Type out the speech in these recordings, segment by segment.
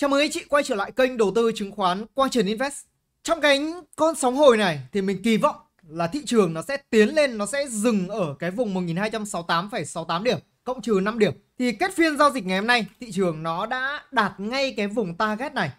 Chào mừng anh chị quay trở lại kênh đầu tư chứng khoán Quang Trần Invest. Trong cái con sóng hồi này thì mình kỳ vọng là thị trường nó sẽ tiến lên, nó sẽ dừng ở cái vùng 1268,68 điểm cộng trừ 5 điểm. Thì kết phiên giao dịch ngày hôm nay, thị trường nó đã đạt ngay cái vùng target này.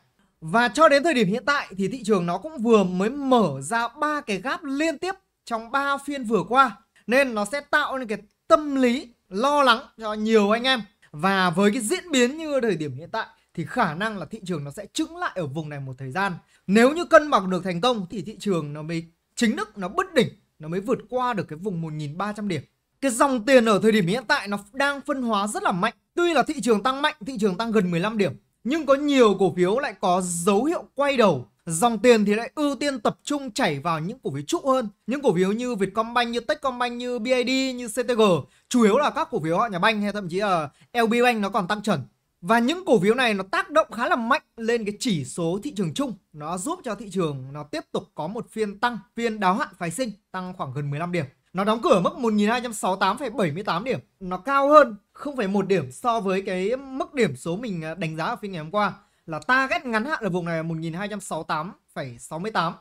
Và cho đến thời điểm hiện tại thì thị trường nó cũng vừa mới mở ra ba cái gap liên tiếp trong 3 phiên vừa qua. Nên nó sẽ tạo nên cái tâm lý lo lắng cho nhiều anh em. Và với cái diễn biến như thời điểm hiện tại thì khả năng là thị trường nó sẽ trứng lại ở vùng này một thời gian. Nếu như cân bằng được thành công thì thị trường nó mới chính thức nó bứt đỉnh, nó mới vượt qua được cái vùng 1.300 điểm. Cái dòng tiền ở thời điểm hiện tại nó đang phân hóa rất là mạnh. Tuy là thị trường tăng mạnh, thị trường tăng gần 15 điểm, nhưng có nhiều cổ phiếu lại có dấu hiệu quay đầu dòng tiền thì lại ưu tiên tập trung chảy vào những cổ phiếu trụ hơn những cổ phiếu như Vietcombank như Techcombank như BID như CTG chủ yếu là các cổ phiếu họ nhà banh hay thậm chí là LB Bank nó còn tăng trần và những cổ phiếu này nó tác động khá là mạnh lên cái chỉ số thị trường chung. Nó giúp cho thị trường nó tiếp tục có một phiên tăng, phiên đáo hạn phái sinh tăng khoảng gần 15 điểm. Nó đóng cửa mức 1.268,78 điểm. Nó cao hơn 0,1 điểm so với cái mức điểm số mình à, đánh giá ở phiên ngày hôm qua là ta target ngắn hạn ở vùng này là 1.268,68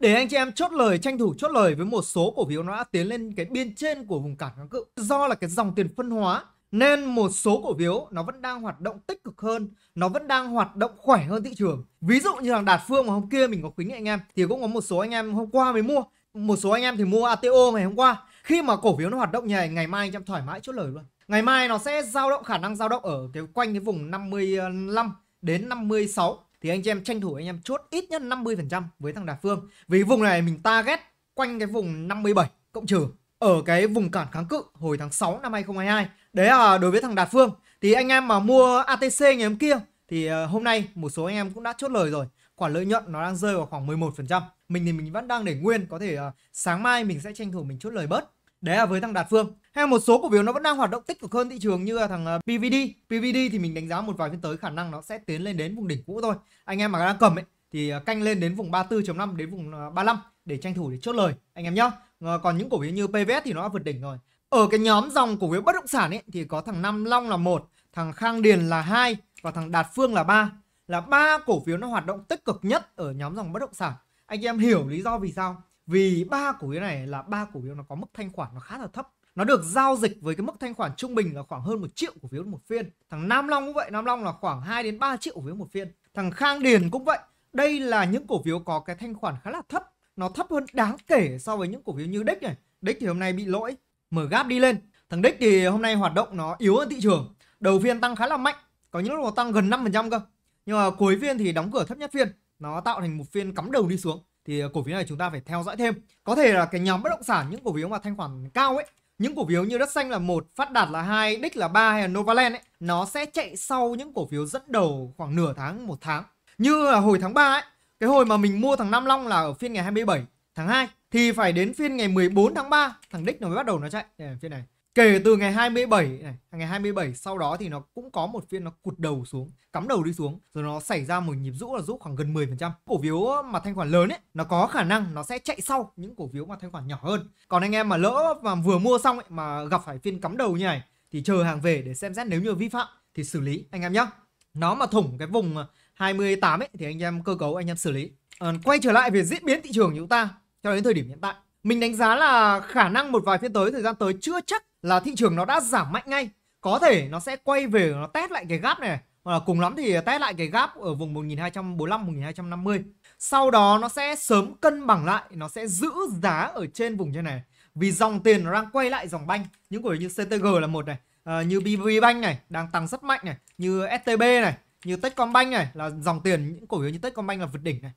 Để anh chị em chốt lời, tranh thủ chốt lời với một số cổ phiếu nó đã tiến lên cái biên trên của vùng cản kháng cự do là cái dòng tiền phân hóa nên một số cổ phiếu nó vẫn đang hoạt động tích cực hơn nó vẫn đang hoạt động khỏe hơn thị trường ví dụ như thằng đạt phương mà hôm kia mình có khuyến nghị anh em thì cũng có một số anh em hôm qua mới mua một số anh em thì mua ato ngày hôm qua khi mà cổ phiếu nó hoạt động nhảy, ngày mai anh em thoải mái chốt lời luôn ngày mai nó sẽ dao động khả năng dao động ở cái quanh cái vùng 55 đến 56 thì anh em tranh thủ anh em chốt ít nhất 50% với thằng Đạt Phương. Vì vùng này mình target quanh cái vùng 57 cộng trừ ở cái vùng cản kháng cự hồi tháng 6 năm 2022. Đấy là đối với thằng Đạt Phương. Thì anh em mà mua ATC ngày hôm kia thì ờ, hôm nay một số anh em cũng đã chốt lời rồi. Khoản lợi nhuận nó đang rơi vào khoảng 11%. Mình thì mình vẫn đang để nguyên, có thể ờ, sáng mai mình sẽ tranh thủ mình chốt lời bớt. Đấy là với thằng Đạt Phương. Hay một số cổ phiếu nó vẫn đang hoạt động tích cực hơn thị trường như là thằng ờ, PVD. PVD thì mình đánh giá một vài phiên tới khả năng nó sẽ tiến lên đến vùng đỉnh cũ thôi. Anh em mà đang cầm ấy thì canh lên đến vùng 34.5 đến vùng 35 để tranh thủ để chốt lời anh em nhé. Ờ, còn những cổ phiếu như PVS thì nó đã vượt đỉnh rồi ở cái nhóm dòng cổ phiếu bất động sản ấy thì có thằng Nam Long là một thằng Khang Điền là hai và thằng Đạt Phương là ba là ba cổ phiếu nó hoạt động tích cực nhất ở nhóm dòng bất động sản anh em hiểu lý do vì sao vì ba cổ phiếu này là ba cổ phiếu nó có mức thanh khoản nó khá là thấp nó được giao dịch với cái mức thanh khoản trung bình là khoảng hơn một triệu cổ phiếu một phiên thằng Nam Long cũng vậy Nam Long là khoảng 2 đến 3 triệu cổ phiếu một phiên thằng Khang Điền cũng vậy đây là những cổ phiếu có cái thanh khoản khá là thấp nó thấp hơn đáng kể so với những cổ phiếu như Đích này. Đích thì hôm nay bị lỗi, mở gáp đi lên. Thằng Đích thì hôm nay hoạt động nó yếu hơn thị trường. Đầu phiên tăng khá là mạnh, có những lúc nó tăng gần 5% cơ. Nhưng mà cuối phiên thì đóng cửa thấp nhất phiên, nó tạo thành một phiên cắm đầu đi xuống. Thì cổ phiếu này chúng ta phải theo dõi thêm. Có thể là cái nhóm bất động sản những cổ phiếu mà thanh khoản cao ấy những cổ phiếu như đất xanh là một phát đạt là hai đích là ba hay là novaland ấy nó sẽ chạy sau những cổ phiếu dẫn đầu khoảng nửa tháng một tháng như là hồi tháng 3 ấy cái hồi mà mình mua thằng Nam Long là ở phiên ngày 27 tháng 2 thì phải đến phiên ngày 14 tháng 3 thằng Đích nó mới bắt đầu nó chạy. Đây phiên này. Kể từ ngày 27 này, ngày 27 sau đó thì nó cũng có một phiên nó cụt đầu xuống, cắm đầu đi xuống rồi nó xảy ra một nhịp rũ là rũ khoảng gần 10%. Cổ phiếu mà thanh khoản lớn ấy, nó có khả năng nó sẽ chạy sau những cổ phiếu mà thanh khoản nhỏ hơn. Còn anh em mà lỡ mà vừa mua xong ấy, mà gặp phải phiên cắm đầu như này thì chờ hàng về để xem xét nếu như vi phạm thì xử lý anh em nhá nó mà thủng cái vùng 28 ấy thì anh em cơ cấu anh em xử lý. À, quay trở lại về diễn biến thị trường chúng ta cho đến thời điểm hiện tại. Mình đánh giá là khả năng một vài phiên tới thời gian tới chưa chắc là thị trường nó đã giảm mạnh ngay. Có thể nó sẽ quay về nó test lại cái gap này hoặc là cùng lắm thì test lại cái gap ở vùng 1245 1250. Sau đó nó sẽ sớm cân bằng lại, nó sẽ giữ giá ở trên vùng trên này. Vì dòng tiền nó đang quay lại dòng banh, những cổ như CTG là một này, à, như BV Bank này đang tăng rất mạnh này, như STB này, như Techcombank này là dòng tiền những cổ phiếu như Techcombank là vượt đỉnh này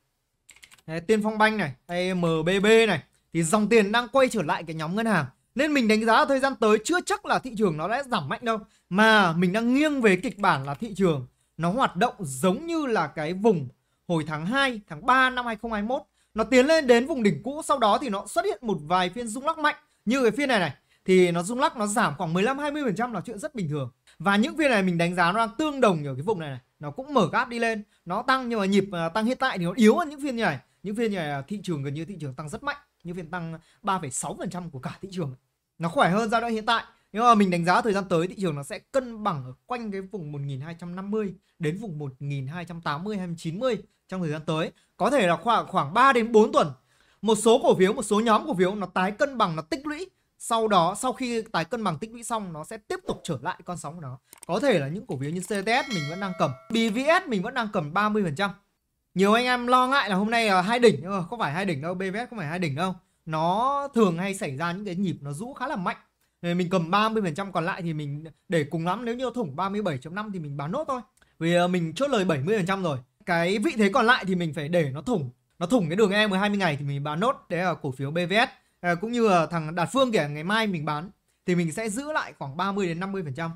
Đấy, Tiên Phong Bank này hay MBB này thì dòng tiền đang quay trở lại cái nhóm ngân hàng nên mình đánh giá thời gian tới chưa chắc là thị trường nó sẽ giảm mạnh đâu mà mình đang nghiêng về kịch bản là thị trường nó hoạt động giống như là cái vùng hồi tháng 2, tháng 3 năm 2021 nó tiến lên đến vùng đỉnh cũ sau đó thì nó xuất hiện một vài phiên rung lắc mạnh như cái phiên này này thì nó rung lắc nó giảm khoảng 15 20% là chuyện rất bình thường. Và những phiên này mình đánh giá nó đang tương đồng ở cái vùng này này nó cũng mở gap đi lên nó tăng nhưng mà nhịp à, tăng hiện tại thì nó yếu hơn những phiên như này những phiên như này à, thị trường gần như thị trường tăng rất mạnh những phiên tăng 3,6% của cả thị trường nó khỏe hơn giai đoạn hiện tại nhưng mà mình đánh giá thời gian tới thị trường nó sẽ cân bằng ở quanh cái vùng 1250 đến vùng 1280 290 trong thời gian tới. Có thể là khoảng khoảng 3 đến 4 tuần. Một số cổ phiếu, một số nhóm cổ phiếu nó tái cân bằng nó tích lũy sau đó sau khi tái cân bằng tích lũy xong nó sẽ tiếp tục trở lại con sóng của nó có thể là những cổ phiếu như CTS mình vẫn đang cầm BVS mình vẫn đang cầm 30 phần trăm nhiều anh em lo ngại là hôm nay là ờ, hai đỉnh nhưng mà không phải hai đỉnh đâu BVS không phải hai đỉnh đâu nó thường hay xảy ra những cái nhịp nó rũ khá là mạnh nên mình cầm 30 phần trăm còn lại thì mình để cùng lắm nếu như thủng 37.5 thì mình bán nốt thôi vì ờ, mình chốt lời 70 phần trăm rồi cái vị thế còn lại thì mình phải để nó thủng nó thủng cái đường E10 20 ngày thì mình bán nốt đấy là cổ phiếu BVS Ờ, cũng như là thằng Đạt Phương kìa ngày mai mình bán thì mình sẽ giữ lại khoảng 30 đến 50 phần trăm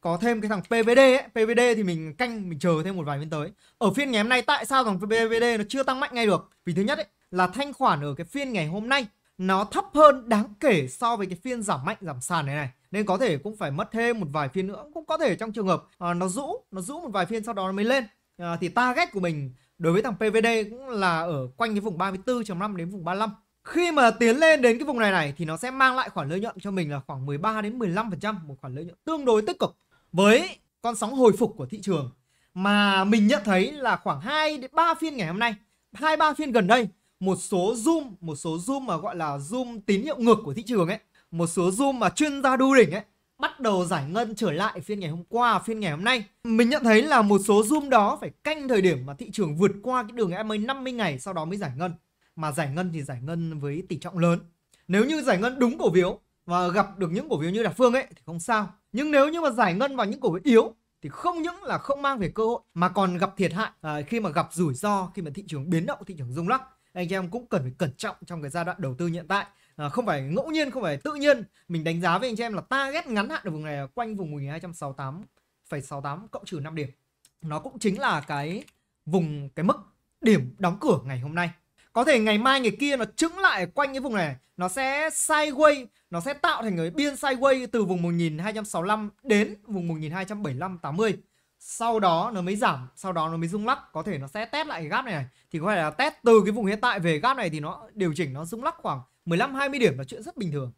có thêm cái thằng PVD ấy. PVD thì mình canh mình chờ thêm một vài phiên tới ở phiên ngày hôm nay tại sao thằng PVD nó chưa tăng mạnh ngay được vì thứ nhất ấy, là thanh khoản ở cái phiên ngày hôm nay nó thấp hơn đáng kể so với cái phiên giảm mạnh giảm sàn này này nên có thể cũng phải mất thêm một vài phiên nữa cũng có thể trong trường hợp à, nó rũ nó rũ một vài phiên sau đó nó mới lên à, thì target của mình đối với thằng PVD cũng là ở quanh cái vùng 34.5 đến vùng 35 khi mà tiến lên đến cái vùng này này thì nó sẽ mang lại khoản lợi nhuận cho mình là khoảng 13 đến 15% một khoản lợi nhuận tương đối tích cực với con sóng hồi phục của thị trường mà mình nhận thấy là khoảng 2 đến 3 phiên ngày hôm nay, 2 3 phiên gần đây, một số zoom, một số zoom mà gọi là zoom tín hiệu ngược của thị trường ấy, một số zoom mà chuyên gia đu đỉnh ấy bắt đầu giải ngân trở lại phiên ngày hôm qua, phiên ngày hôm nay. Mình nhận thấy là một số zoom đó phải canh thời điểm mà thị trường vượt qua cái đường EMA 50 ngày sau đó mới giải ngân mà giải ngân thì giải ngân với tỷ trọng lớn nếu như giải ngân đúng cổ phiếu và gặp được những cổ phiếu như đà phương ấy thì không sao nhưng nếu như mà giải ngân vào những cổ phiếu yếu thì không những là không mang về cơ hội mà còn gặp thiệt hại à, khi mà gặp rủi ro khi mà thị trường biến động thị trường rung lắc anh em cũng cần phải cẩn trọng trong cái giai đoạn đầu tư hiện tại à, không phải ngẫu nhiên không phải tự nhiên mình đánh giá với anh em là ta ghét ngắn hạn ở vùng này quanh vùng 1268,68 cộng trừ 5 điểm nó cũng chính là cái vùng cái mức điểm đóng cửa ngày hôm nay có thể ngày mai ngày kia nó trứng lại quanh cái vùng này nó sẽ sideways nó sẽ tạo thành cái biên sideways từ vùng 1265 đến vùng 1275 80 sau đó nó mới giảm sau đó nó mới rung lắc có thể nó sẽ test lại cái gap này, này. thì có thể là test từ cái vùng hiện tại về gap này thì nó điều chỉnh nó rung lắc khoảng 15 20 điểm là chuyện rất bình thường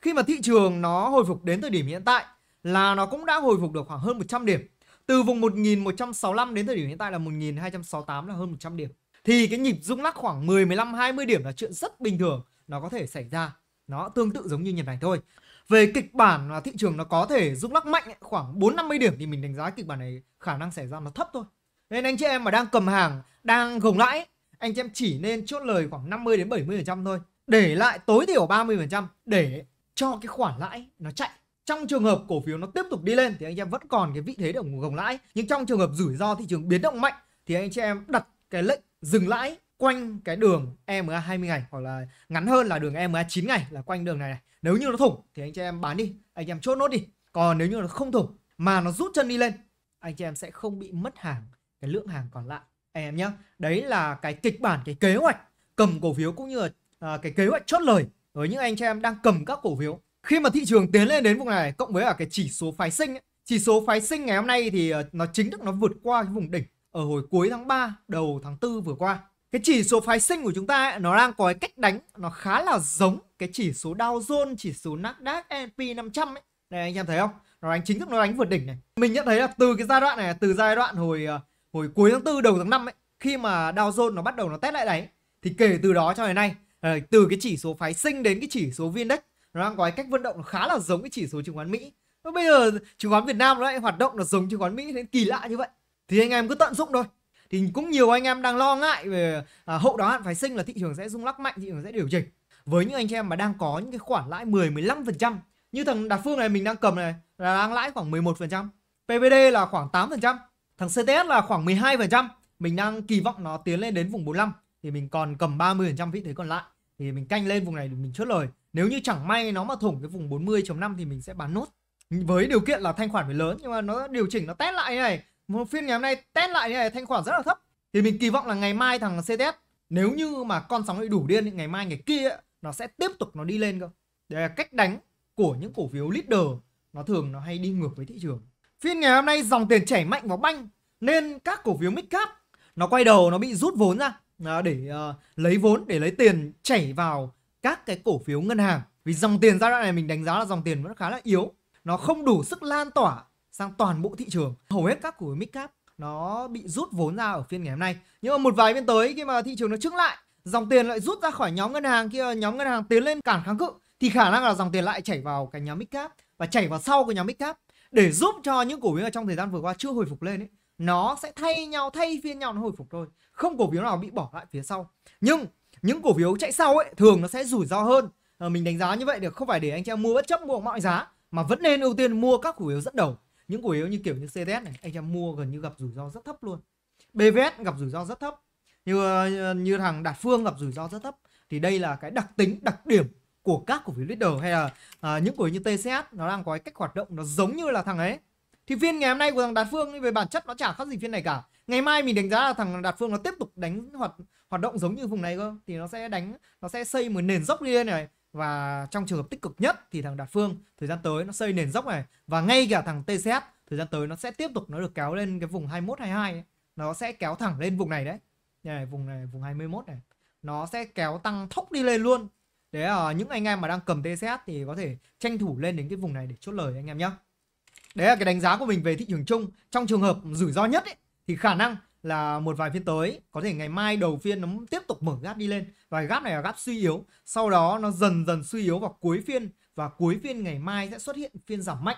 khi mà thị trường nó hồi phục đến thời điểm hiện tại là nó cũng đã hồi phục được khoảng hơn 100 điểm từ vùng 1165 đến thời điểm hiện tại là 1268 là hơn 100 điểm thì cái nhịp rung lắc khoảng 10 15 20 điểm là chuyện rất bình thường nó có thể xảy ra nó tương tự giống như nhịp này thôi về kịch bản là thị trường nó có thể rung lắc mạnh ấy, khoảng 4 50 điểm thì mình đánh giá kịch bản này khả năng xảy ra nó thấp thôi nên anh chị em mà đang cầm hàng đang gồng lãi anh chị em chỉ nên chốt lời khoảng 50 đến 70% thôi để lại tối thiểu 30% để cho cái khoản lãi nó chạy trong trường hợp cổ phiếu nó tiếp tục đi lên thì anh chị em vẫn còn cái vị thế để ủng gồng lãi nhưng trong trường hợp rủi ro thị trường biến động mạnh thì anh chị em đặt cái lệnh dừng lãi quanh cái đường EMA 20 ngày hoặc là ngắn hơn là đường EMA 9 ngày là quanh đường này này. Nếu như nó thủng thì anh chị em bán đi, anh chị em chốt nốt đi. Còn nếu như nó không thủng mà nó rút chân đi lên, anh chị em sẽ không bị mất hàng cái lượng hàng còn lại anh em nhé. Đấy là cái kịch bản, cái kế hoạch cầm cổ phiếu cũng như là à, cái kế hoạch chốt lời với những anh chị em đang cầm các cổ phiếu. Khi mà thị trường tiến lên đến vùng này cộng với cả cái chỉ số phái sinh, ấy, chỉ số phái sinh ngày hôm nay thì à, nó chính thức nó vượt qua cái vùng đỉnh ở hồi cuối tháng 3, đầu tháng 4 vừa qua. Cái chỉ số phái sinh của chúng ta ấy, nó đang có cái cách đánh nó khá là giống cái chỉ số Dow Jones, chỉ số Nasdaq S&P 500 ấy. Này anh em thấy không? Nó đánh chính thức nó đánh vượt đỉnh này. Mình nhận thấy là từ cái giai đoạn này, từ giai đoạn hồi ờ, hồi cuối tháng 4 đầu tháng 5 ấy, khi mà Dow Jones nó bắt đầu nó test lại đấy, thì kể từ đó cho đến nay ờ, từ cái chỉ số phái sinh đến cái chỉ số VN-Index nó đang có cái cách vận động khá là giống cái chỉ số chứng khoán Mỹ. Bây giờ chứng khoán Việt Nam nó lại hoạt động nó giống chứng khoán Mỹ đến kỳ lạ như vậy thì anh em cứ tận dụng thôi thì cũng nhiều anh em đang lo ngại về à, hậu đáo hạn phái sinh là thị trường sẽ rung lắc mạnh thị trường sẽ điều chỉnh với những anh em mà đang có những cái khoản lãi 10 15% như thằng Đạt Phương này mình đang cầm này là đang lãi khoảng 11%, PVD là khoảng 8%, thằng CTS là khoảng 12%, mình đang kỳ vọng nó tiến lên đến vùng 45 thì mình còn cầm 30% vị thế còn lại thì mình canh lên vùng này để mình chốt lời. Nếu như chẳng may nó mà thủng cái vùng 40.5 thì mình sẽ bán nốt. Với điều kiện là thanh khoản phải lớn nhưng mà nó điều chỉnh nó test lại như này một phiên ngày hôm nay test lại như này thanh khoản rất là thấp thì mình kỳ vọng là ngày mai thằng CTS nếu như mà con sóng ấy đủ điên thì ngày mai ngày kia nó sẽ tiếp tục nó đi lên cơ đây là cách đánh của những cổ phiếu leader nó thường nó hay đi ngược với thị trường phiên ngày hôm nay dòng tiền chảy mạnh vào banh nên các cổ phiếu mid cap nó quay đầu nó bị rút vốn ra để uh, lấy vốn để lấy tiền chảy vào các cái cổ phiếu ngân hàng vì dòng tiền giai đoạn này mình đánh giá là dòng tiền vẫn khá là yếu nó không đủ sức lan tỏa sang toàn bộ thị trường hầu hết các cổ phiếu midcap nó bị rút vốn ra ở phiên ngày hôm nay nhưng mà một vài phiên tới khi mà thị trường nó trứng lại dòng tiền lại rút ra khỏi nhóm ngân hàng kia nhóm ngân hàng tiến lên cản kháng cự thì khả năng là dòng tiền lại chảy vào cái nhóm midcap và chảy vào sau của nhóm midcap để giúp cho những cổ phiếu ở trong thời gian vừa qua chưa hồi phục lên ấy nó sẽ thay nhau thay phiên nhau nó hồi phục thôi không cổ phiếu nào bị bỏ lại phía sau nhưng những cổ phiếu chạy sau ấy thường nó sẽ rủi ro hơn ờ, mình đánh giá như vậy được không phải để anh chị em mua bất chấp mua mọi giá mà vẫn nên ưu tiên mua các cổ phiếu dẫn đầu những cổ phiếu như kiểu như CDS này anh em mua gần như gặp rủi ro rất thấp luôn BVS gặp rủi ro rất thấp như như thằng Đạt Phương gặp rủi ro rất thấp thì đây là cái đặc tính đặc điểm của các cổ phiếu leader hay là à, những cổ phiếu như TCS nó đang có cái cách hoạt động nó giống như là thằng ấy thì phiên ngày hôm nay của thằng Đạt Phương về bản chất nó chả khác gì phiên này cả ngày mai mình đánh giá là thằng Đạt Phương nó tiếp tục đánh hoạt hoạt động giống như vùng này cơ thì nó sẽ đánh nó sẽ xây một nền dốc đi lên này và trong trường hợp tích cực nhất thì thằng Đạt Phương thời gian tới nó xây nền dốc này và ngay cả thằng TCS thời gian tới nó sẽ tiếp tục nó được kéo lên cái vùng 21 22 ấy. nó sẽ kéo thẳng lên vùng này đấy này vùng này vùng 21 này nó sẽ kéo tăng thốc đi lên luôn để à, những anh em mà đang cầm TCS thì có thể tranh thủ lên đến cái vùng này để chốt lời anh em nhé đấy là cái đánh giá của mình về thị trường chung trong trường hợp rủi ro nhất ấy, thì khả năng là một vài phiên tới có thể ngày mai đầu phiên nó tiếp tục mở gap đi lên và gap này là gap suy yếu sau đó nó dần dần suy yếu vào cuối phiên và cuối phiên ngày mai sẽ xuất hiện phiên giảm mạnh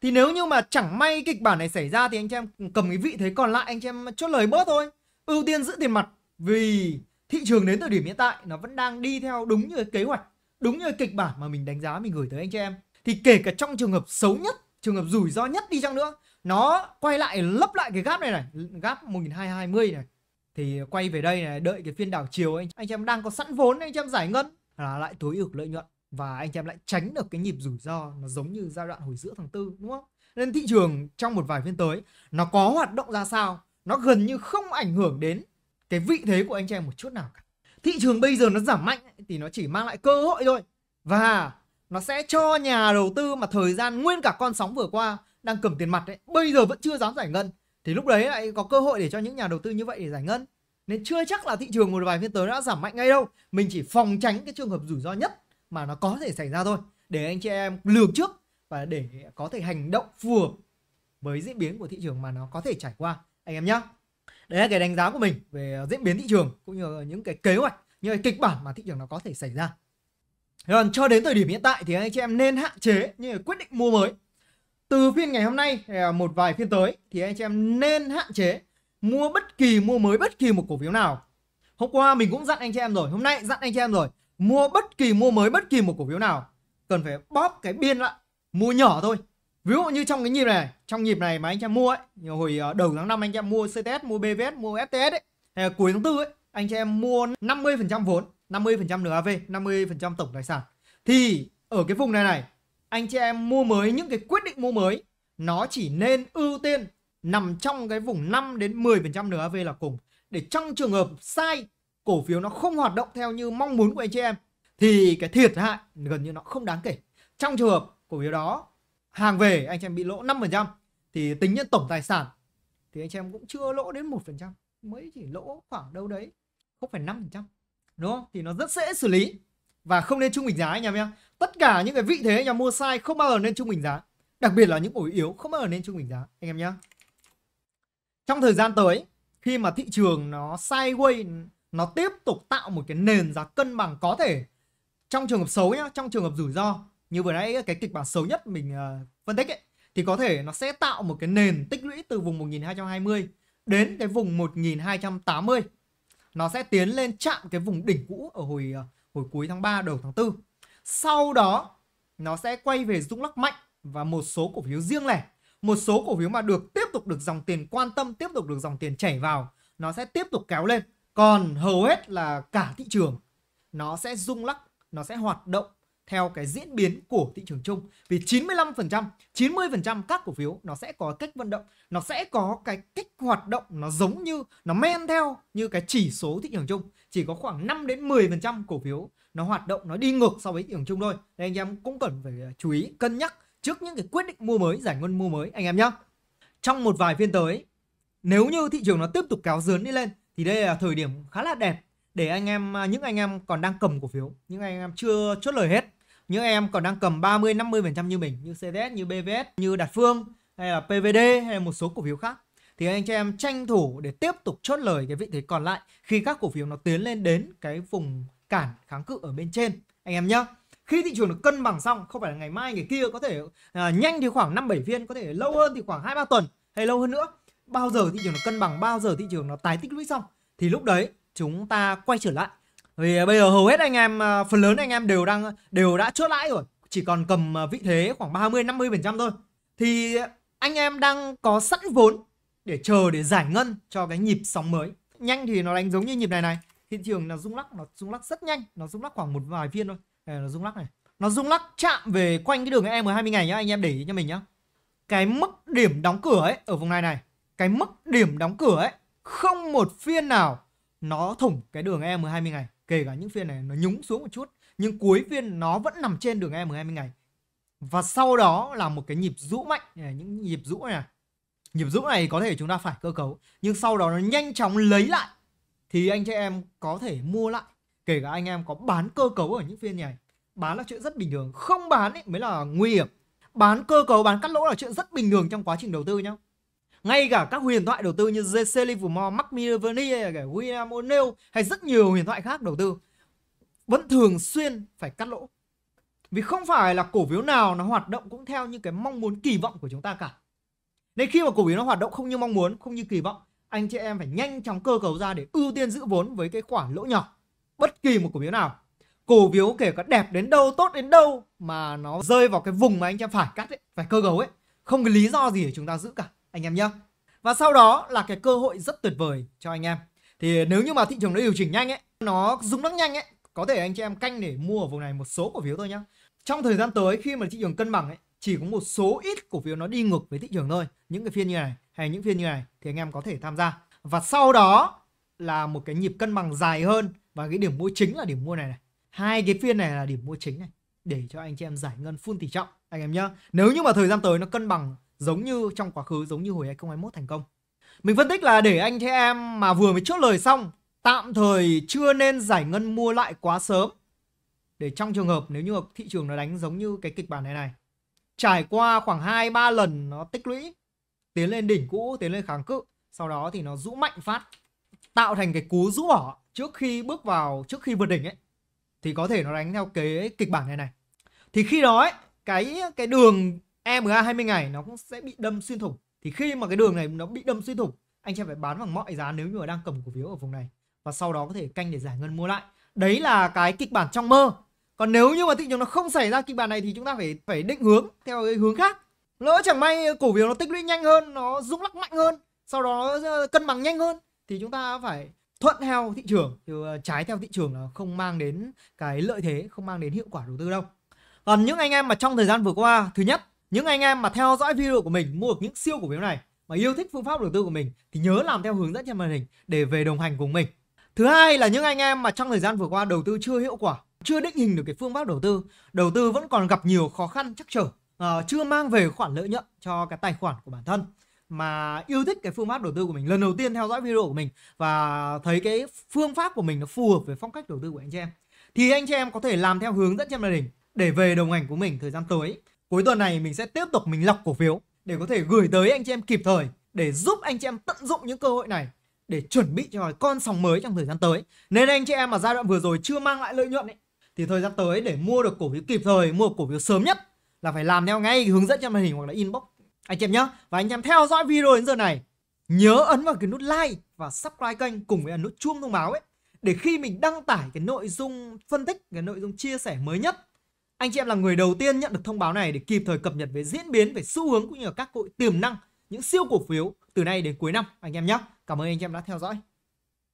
thì nếu như mà chẳng may kịch bản này xảy ra thì anh chị em cầm cái vị thế còn lại anh chị em chốt lời bớt thôi ưu tiên giữ tiền mặt vì thị trường đến thời điểm hiện tại nó vẫn đang đi theo đúng như kế hoạch đúng như kịch bản mà mình đánh giá mình gửi tới anh chị em thì kể cả trong trường hợp xấu nhất trường hợp rủi ro nhất đi chăng nữa nó quay lại lấp lại cái gap này này gap 1220 này thì quay về đây này đợi cái phiên đảo chiều anh anh em đang có sẵn vốn anh em giải ngân là lại tối ưu lợi nhuận và anh em lại tránh được cái nhịp rủi ro nó giống như giai đoạn hồi giữa tháng tư đúng không nên thị trường trong một vài phiên tới nó có hoạt động ra sao nó gần như không ảnh hưởng đến cái vị thế của anh em một chút nào cả thị trường bây giờ nó giảm mạnh thì nó chỉ mang lại cơ hội thôi và nó sẽ cho nhà đầu tư mà thời gian nguyên cả con sóng vừa qua đang cầm tiền mặt đấy bây giờ vẫn chưa dám giải ngân thì lúc đấy lại có cơ hội để cho những nhà đầu tư như vậy để giải ngân nên chưa chắc là thị trường một vài phiên tới đã giảm mạnh ngay đâu mình chỉ phòng tránh cái trường hợp rủi ro nhất mà nó có thể xảy ra thôi để anh chị em lường trước và để có thể hành động phù hợp với diễn biến của thị trường mà nó có thể trải qua anh em nhé đấy là cái đánh giá của mình về diễn biến thị trường cũng như những cái kế hoạch những cái kịch bản mà thị trường nó có thể xảy ra còn cho đến thời điểm hiện tại thì anh chị em nên hạn chế những quyết định mua mới từ phiên ngày hôm nay à, một vài phiên tới thì anh chị em nên hạn chế mua bất kỳ mua mới bất kỳ một cổ phiếu nào hôm qua mình cũng dặn anh chị em rồi hôm nay dặn anh chị em rồi mua bất kỳ mua mới bất kỳ một cổ phiếu nào cần phải bóp cái biên lại mua nhỏ thôi ví dụ như trong cái nhịp này trong nhịp này mà anh em mua ấy nhiều hồi à, đầu tháng 5 anh em mua CTS mua BVS mua FTS ấy hay là cuối tháng tư ấy anh chị em mua 50% vốn 50% NAV 50% tổng tài sản thì ở cái vùng này này anh chị em mua mới những cái quyết định mua mới nó chỉ nên ưu tiên nằm trong cái vùng 5 đến 10% NAV là cùng để trong trường hợp sai cổ phiếu nó không hoạt động theo như mong muốn của anh chị em thì cái thiệt hại gần như nó không đáng kể. Trong trường hợp cổ phiếu đó hàng về anh chị em bị lỗ 5% thì tính nhân tổng tài sản thì anh chị em cũng chưa lỗ đến 1%, mới chỉ lỗ khoảng đâu đấy không phải 5%. Đúng không? Thì nó rất dễ xử lý và không nên trung bình giá anh em nhé tất cả những cái vị thế nhà mua sai không bao giờ nên trung bình giá đặc biệt là những cổ yếu không bao giờ nên trung bình giá anh em nhé trong thời gian tới khi mà thị trường nó sideways nó tiếp tục tạo một cái nền giá cân bằng có thể trong trường hợp xấu nhá trong trường hợp rủi ro như vừa nãy cái kịch bản xấu nhất mình uh, phân tích ấy, thì có thể nó sẽ tạo một cái nền tích lũy từ vùng 1220 đến cái vùng 1280 nó sẽ tiến lên chạm cái vùng đỉnh cũ ở hồi ờ, hồi cuối tháng 3 đầu tháng 4 sau đó nó sẽ quay về rung lắc mạnh và một số cổ phiếu riêng lẻ, một số cổ phiếu mà được tiếp tục được dòng tiền quan tâm, tiếp tục được dòng tiền chảy vào, nó sẽ tiếp tục kéo lên. Còn hầu hết là cả thị trường nó sẽ rung lắc, nó sẽ hoạt động theo cái diễn biến của thị trường chung. Vì 95%, 90% các cổ phiếu nó sẽ có cách vận động, nó sẽ có cái cách hoạt động nó giống như nó men theo như cái chỉ số thị trường chung. Chỉ có khoảng 5 đến 10% cổ phiếu nó hoạt động nó đi ngược so với thị trường chung thôi nên anh em cũng cần phải à, chú ý cân nhắc trước những cái quyết định mua mới giải ngân mua mới anh em nhé trong một vài phiên tới nếu như thị trường nó tiếp tục kéo dướn đi lên thì đây là thời điểm khá là đẹp để anh em à, những anh em còn đang cầm cổ phiếu những anh em chưa chốt lời hết những anh em còn đang cầm 30 50 phần trăm như mình như CTS như BVS như Đạt Phương hay là PVD hay là một số cổ phiếu khác thì anh cho em tranh thủ để tiếp tục chốt lời cái vị thế còn lại khi các cổ phiếu nó tiến lên đến cái vùng cản kháng cự ở bên trên anh em nhé khi thị trường được cân bằng xong không phải là ngày mai ngày kia có thể à, nhanh thì khoảng 5 7 viên có thể lâu hơn thì khoảng 2 3 tuần hay lâu hơn nữa bao giờ thị trường nó cân bằng bao giờ thị trường nó tái tích lũy xong thì lúc đấy chúng ta quay trở lại vì à, bây giờ hầu hết anh em à, phần lớn anh em đều đang đều đã chốt lãi rồi chỉ còn cầm à, vị thế khoảng 30 50 phần trăm thôi thì anh em đang có sẵn vốn để chờ để giải ngân cho cái nhịp sóng mới nhanh thì nó đánh giống như nhịp này này hiện trường là rung lắc nó rung lắc rất nhanh nó rung lắc khoảng một vài phiên thôi này, nó rung lắc này nó rung lắc chạm về quanh cái đường em 20 ngày nhá anh em để ý cho mình nhá cái mức điểm đóng cửa ấy ở vùng này này cái mức điểm đóng cửa ấy không một phiên nào nó thủng cái đường em 20 ngày kể cả những phiên này nó nhúng xuống một chút nhưng cuối phiên nó vẫn nằm trên đường em 20 ngày và sau đó là một cái nhịp rũ mạnh những nhịp rũ này nhịp rũ này có thể chúng ta phải cơ cấu nhưng sau đó nó nhanh chóng lấy lại thì anh chị em có thể mua lại kể cả anh em có bán cơ cấu ở những phiên này bán là chuyện rất bình thường không bán ấy mới là nguy hiểm bán cơ cấu bán cắt lỗ là chuyện rất bình thường trong quá trình đầu tư nhá ngay cả các huyền thoại đầu tư như JC Livermore, Mark Minervini, William O'Neill hay rất nhiều huyền thoại khác đầu tư vẫn thường xuyên phải cắt lỗ vì không phải là cổ phiếu nào nó hoạt động cũng theo như cái mong muốn kỳ vọng của chúng ta cả nên khi mà cổ phiếu nó hoạt động không như mong muốn không như kỳ vọng anh chị em phải nhanh chóng cơ cấu ra để ưu tiên giữ vốn với cái khoản lỗ nhỏ bất kỳ một cổ phiếu nào cổ phiếu kể cả đẹp đến đâu tốt đến đâu mà nó rơi vào cái vùng mà anh chị em phải cắt ấy, phải cơ cấu ấy không cái lý do gì để chúng ta giữ cả anh em nhé và sau đó là cái cơ hội rất tuyệt vời cho anh em thì nếu như mà thị trường nó điều chỉnh nhanh ấy nó rung lắc nhanh ấy có thể anh chị em canh để mua ở vùng này một số cổ phiếu thôi nhá trong thời gian tới khi mà thị trường cân bằng ấy chỉ có một số ít cổ phiếu nó đi ngược với thị trường thôi những cái phiên như này hay những phiên như này thì anh em có thể tham gia và sau đó là một cái nhịp cân bằng dài hơn và cái điểm mua chính là điểm mua này này hai cái phiên này là điểm mua chính này để cho anh chị em giải ngân full tỷ trọng anh em nhá nếu như mà thời gian tới nó cân bằng giống như trong quá khứ giống như hồi 2021 thành công mình phân tích là để anh chị em mà vừa mới chốt lời xong tạm thời chưa nên giải ngân mua lại quá sớm để trong trường hợp nếu như thị trường nó đánh giống như cái kịch bản này này trải qua khoảng 2-3 lần nó tích lũy tiến lên đỉnh cũ tiến lên kháng cự sau đó thì nó rũ mạnh phát tạo thành cái cú rũ bỏ trước khi bước vào trước khi vượt đỉnh ấy thì có thể nó đánh theo cái kịch bản này này thì khi đó ấy, cái cái đường EMA 20 ngày nó cũng sẽ bị đâm xuyên thủng thì khi mà cái đường này nó bị đâm xuyên thủng anh sẽ phải bán bằng mọi giá nếu như mà đang cầm cổ phiếu ở vùng này và sau đó có thể canh để giải ngân mua lại đấy là cái kịch bản trong mơ còn nếu như mà thị trường nó không xảy ra kịch bản này thì chúng ta phải phải định hướng theo cái hướng khác lỡ chẳng may cổ phiếu nó tích lũy nhanh hơn nó rung lắc mạnh hơn sau đó nó ờ, cân bằng nhanh hơn thì chúng ta phải thuận theo thị trường chứ ờ, trái theo thị trường là không mang đến cái lợi thế không mang đến hiệu quả đầu tư đâu còn những anh em mà trong thời gian vừa qua thứ nhất những anh em mà theo dõi video của mình mua được những siêu cổ phiếu này mà yêu thích phương pháp đầu tư của mình thì nhớ làm theo hướng dẫn trên màn hình để về đồng hành cùng mình thứ hai là những anh em mà trong thời gian vừa qua đầu tư chưa hiệu quả chưa định hình được cái phương pháp đầu tư đầu tư vẫn còn gặp nhiều khó khăn chắc trở uh, chưa mang về khoản lợi nhuận cho cái tài khoản của bản thân mà yêu thích cái phương pháp đầu tư của mình lần đầu tiên theo dõi video của mình và thấy cái phương pháp của mình nó phù hợp với phong cách đầu tư của anh chị em thì anh chị em có thể làm theo hướng dẫn trên màn hình để về đồng hành của mình thời gian tới cuối tuần này mình sẽ tiếp tục mình lọc cổ phiếu để có thể gửi tới anh chị em kịp thời để giúp anh chị em tận dụng những cơ hội này để chuẩn bị cho con sóng mới trong thời gian tới nên anh chị em mà giai đoạn vừa rồi chưa mang lại lợi nhuận ấy, thì thời gian tới để mua được cổ phiếu kịp thời mua cổ phiếu sớm nhất là phải làm theo ngay hướng dẫn trên màn hình hoặc là inbox anh chị em nhé và anh em theo dõi video đến giờ này nhớ ấn vào cái nút like và subscribe kênh cùng với nút chuông thông báo ấy để khi mình đăng tải cái nội dung phân tích cái nội dung chia sẻ mới nhất anh chị em là người đầu tiên nhận được thông báo này để kịp thời cập nhật về diễn biến về xu hướng cũng như là các cội tiềm năng những siêu cổ phiếu từ nay đến cuối năm anh em nhé cảm ơn anh chị em đã theo dõi